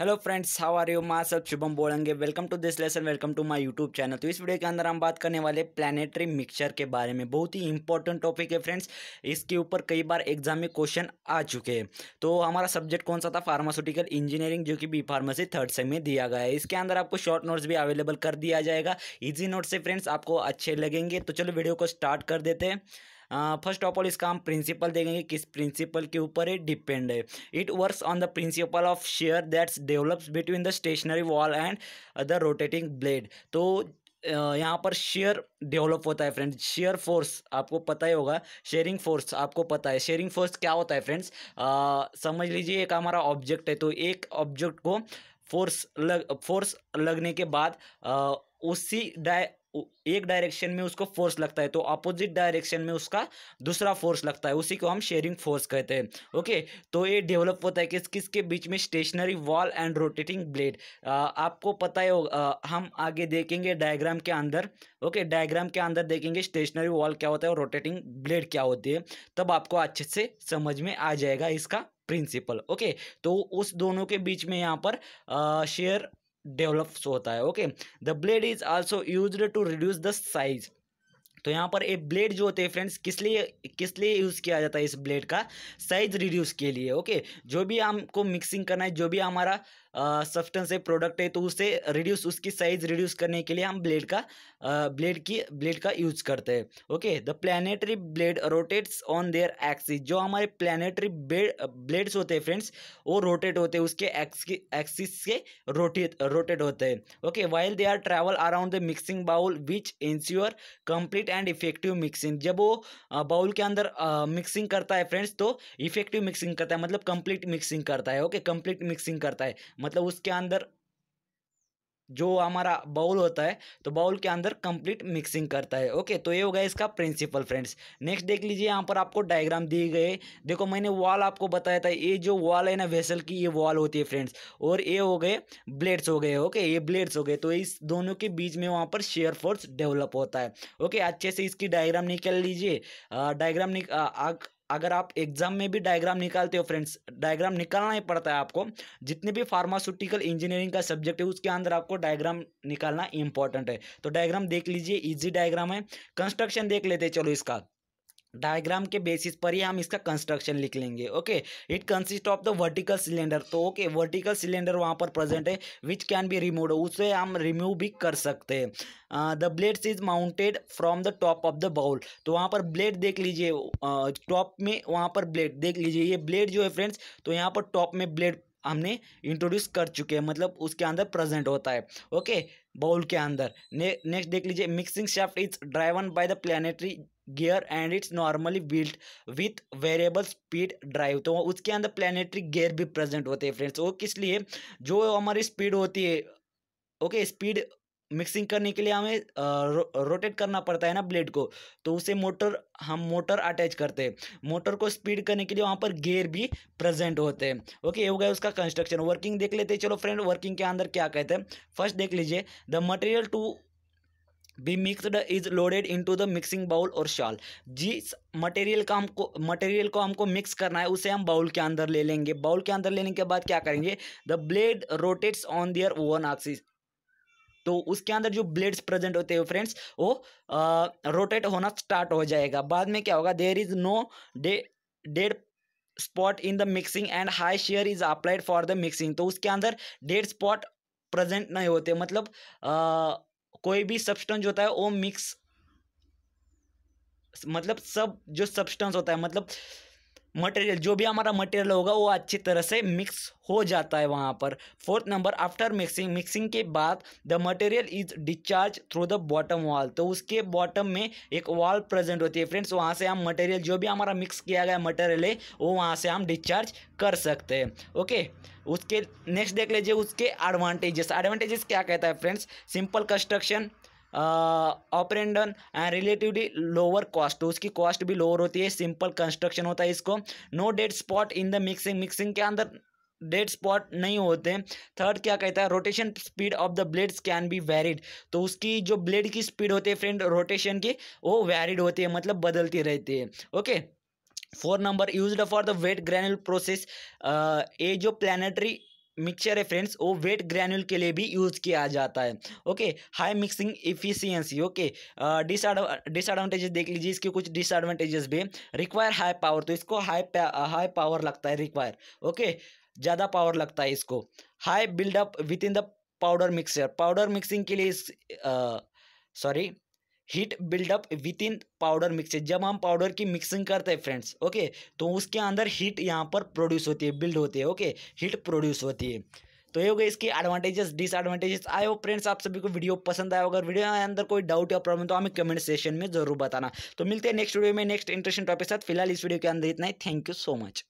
hello friends how are you माँ सब शुभम बोलेंगे welcome to this lesson welcome to my YouTube channel तो इस वीडियो के अंदर हम बात करने वाले प्लानिटरी मिक्सचर के बारे में बहुत ही इंपॉर्टेंट टॉपिक है फ्रेंड्स इसके ऊपर कई बार एग्जाम में क्वेश्चन आ चुके हैं तो हमारा सब्जेक्ट कौन सा था फार्मास्यूटिकल इंजीनियरिंग जो कि बी फार्मेसी थर्ड सेम में दिया गया है इसके अंदर आपको शॉर्ट नोट्स भी अवेलेबल कर दिया जाएगा ईजी नोट्स से फ्रेंड्स आपको अच्छे लगेंगे तो चलो वीडियो को स्टार्ट कर देते हैं फर्स्ट ऑफ ऑल इसका हम प्रिंसिपल देखेंगे किस प्रिंसिपल के ऊपर ये डिपेंड है it works on the principle of shear that's develops between the stationary wall and the rotating blade तो यहाँ पर शेयर डेवलप होता है फ्रेंड्स शेयर फोर्स आपको पता ही होगा शेयरिंग फोर्स आपको पता है शेयरिंग फोर्स क्या होता है फ्रेंड्स समझ लीजिए एक हमारा ऑब्जेक्ट है तो एक ऑब्जेक्ट को फोर्स लग फोर्स लगने के बाद आ, उसी डाय एक डायरेक्शन में उसको फोर्स लगता है तो अपोजिट डायरेक्शन में उसका दूसरा फोर्स लगता है उसी को हम शेयरिंग फोर्स कहते हैं ओके तो ये डेवलप होता है किस किसके बीच में stationary wall and rotating blade आपको पता है आ, हम आगे देखेंगे डायग्राम के अंदर ओके डायग्राम के अंदर देखेंगे स्टेशनरी वॉल क्या होता है और रोटेटिंग ब्लेड क्या होती है तब आपको अच्छे से समझ में आ जाएगा इसका प्रिंसिपल ओके तो उस दोनों के बीच में यहाँ पर शेयर डेवलप्स होता है okay the blade is also use to reduce the size तो यहाँ पर ये ब्लेड जो होते हैं फ्रेंड्स किस लिए किस लिए यूज़ किया जाता है इस ब्लेड का साइज रिड्यूस के लिए ओके जो भी हमको मिक्सिंग करना है जो भी हमारा सब्सटेंस है प्रोडक्ट है तो उसे रिड्यूस उसकी साइज रिड्यूस करने के लिए हम ब्लेड का ब्लेड की ब्लेड का यूज करते हैं okay the planetary blade rotates on their axis जो हमारे प्लानिटरी ब्लेड्स होते हैं फ्रेंड्स वो रोटेट होते हैं उसके एक्सिस के रोटेट रोटेट होते हैं okay while they are travel around the mixing bowl which ensure complete and effective mixing जब वो बाउल के अंदर मिक्सिंग करता है फ्रेंड्स तो इफेक्टिव मिक्सिंग करता है मतलब कंप्लीट मिक्सिंग करता है ओके कंप्लीट मिक्सिंग करता है मतलब उसके अंदर जो हमारा बाउल होता है तो बाउल के अंदर कंप्लीट मिक्सिंग करता है ओके तो ये हो गया इसका प्रिंसिपल फ्रेंड्स नेक्स्ट देख लीजिए यहाँ पर आपको डायग्राम दिए गए देखो मैंने वॉल आपको बताया था ये जो वॉल है ना वेसल की ये वॉल होती है फ्रेंड्स और ये हो गए ब्लेड्स हो गए ओके ये ब्लेड्स हो गए तो इस दोनों के बीच में वहाँ पर शेयर फोर्स डेवलप होता है ओके अच्छे से इसकी डायग्राम निकल लीजिए डायग्राम निक, आ, आग अगर आप एग्जाम में भी डायग्राम निकालते हो फ्रेंड्स डायग्राम निकालना ही पड़ता है आपको जितने भी फार्मास्यूटिकल इंजीनियरिंग का सब्जेक्ट है उसके अंदर आपको डायग्राम निकालना इंपॉर्टेंट है तो डायग्राम देख लीजिए ईजी डायग्राम है कंस्ट्रक्शन देख लेते चलो इसका डायग्राम के बेसिस पर ही हम इसका कंस्ट्रक्शन लिख लेंगे okay it consist of the vertical cylinder तो ओके वर्टिकल सिलेंडर वहाँ पर प्रेजेंट है विच कैन बी रिमूव उसे हम रिमूव भी कर सकते हैं the blades is mounted from the top of the bowl तो वहाँ पर ब्लेड देख लीजिए टॉप uh, में वहाँ पर ब्लेड देख लीजिए ये ब्लेड जो है फ्रेंड्स तो यहाँ पर टॉप में ब्लेड हमने इंट्रोड्यूस कर चुके हैं मतलब उसके अंदर प्रेजेंट होता है ओके बाउल के अंदर नेक्स्ट देख लीजिए mixing shaft is driven by the planetary gear and it's normally built with variable speed drive तो उसके अंदर प्लानिटरी गियर भी प्रेजेंट होते हैं फ्रेंड्स तो वो किस लिए जो हमारी स्पीड होती है ओके स्पीड मिक्सिंग करने के लिए हमें रो, रोटेट करना पड़ता है ना ब्लेड को तो उसे मोटर हम मोटर अटैच करते हैं मोटर को स्पीड करने के लिए वहाँ पर गेयर भी प्रेजेंट होते हैं ओके ये हो गया उसका कंस्ट्रक्शन वर्किंग देख लेते हैं चलो फ्रेंड वर्किंग के अंदर क्या कहते हैं फर्स्ट देख लीजिए the material to be mixed is loaded into the mixing bowl और शाल जिस मटेरियल का हमको मटेरियल को हमको मिक्स करना है उसे हम बाउल के अंदर ले लेंगे बाउल के अंदर लेने के बाद क्या करेंगे the blade rotates on their own axis तो उसके अंदर जो ब्लेड्स प्रेजेंट होते हैं फ्रेंड्स वो रोटेट होना स्टार्ट हो जाएगा बाद में क्या होगा देर इज नो डे dead spot in the mixing and high shear is applied for the mixing तो उसके अंदर डेड स्पॉट प्रेजेंट नहीं होते मतलब आ, कोई भी सब्सटेंस होता है वो मिक्स मतलब सब जो सब्सटेंस होता है मतलब मटेरियल जो भी हमारा मटेरियल होगा वो अच्छी तरह से मिक्स हो जाता है वहाँ पर fourth number after mixing mixing के बाद the material is discharge through the bottom wall तो उसके बॉटम में एक वॉल प्रेजेंट होती है फ्रेंड्स वहाँ से हम मटेरियल जो भी हमारा मिक्स किया गया मटेरियल है वो वहाँ से हम डिस्चार्ज कर सकते हैं ओके उसके नेक्स्ट देख लीजिए उसके एडवांटेजेस एडवांटेजेस क्या कहता है friends simple construction operation and relatively lower cost तो उसकी कॉस्ट भी लोअर होती है सिंपल कंस्ट्रक्शन होता है इसको no dead spot in the mixing mixing के अंदर डेड स्पॉट नहीं होते थर्ड क्या कहता है rotation speed of the blades can be varied तो उसकी जो ब्लेड की स्पीड होती है फ्रेंड रोटेशन की वो वैरिड होती है मतलब बदलती रहती है okay four number use for the wet granule process ये जो प्लानिटरी मिक्सचर है फ्रेंड्स वो वेट ग्रैन्यूल के लिए भी यूज़ किया जाता है okay high mixing efficiency okay disadvantages देख लीजिए इसके कुछ डिसएडवांटेजेस भी रिक्वायर हाई पावर तो इसको हाई हाई पावर लगता है रिक्वायर ओके ज़्यादा पावर लगता है इसको high buildup within the powder mixer powder mixing के लिए इस sorry uh, heat buildup within powder mixer जब हम पाउडर की मिक्सिंग करते हैं फ्रेंड्स ओके तो उसके अंदर हीट यहाँ पर प्रोड्यूस होती है बिल्ड होती है ओके हीट प्रोड्यूस होती है तो ये हो गए इसकी एडवांटेजेस डिसएडवांटेजेस आए हो फ्रेंड्स आप सभी को वीडियो पसंद आया अगर वीडियो के अंदर कोई डाउट या प्रॉब्लम तो हमें कमेंट सेशन में जरूर बताना तो मिलते हैं नेक्स्ट वीडियो में नेक्स्ट इंटरेस्टिंग टॉपिक साथ फिलहाल इस वीडियो के अंदर इतना ही थैंक यू सो मच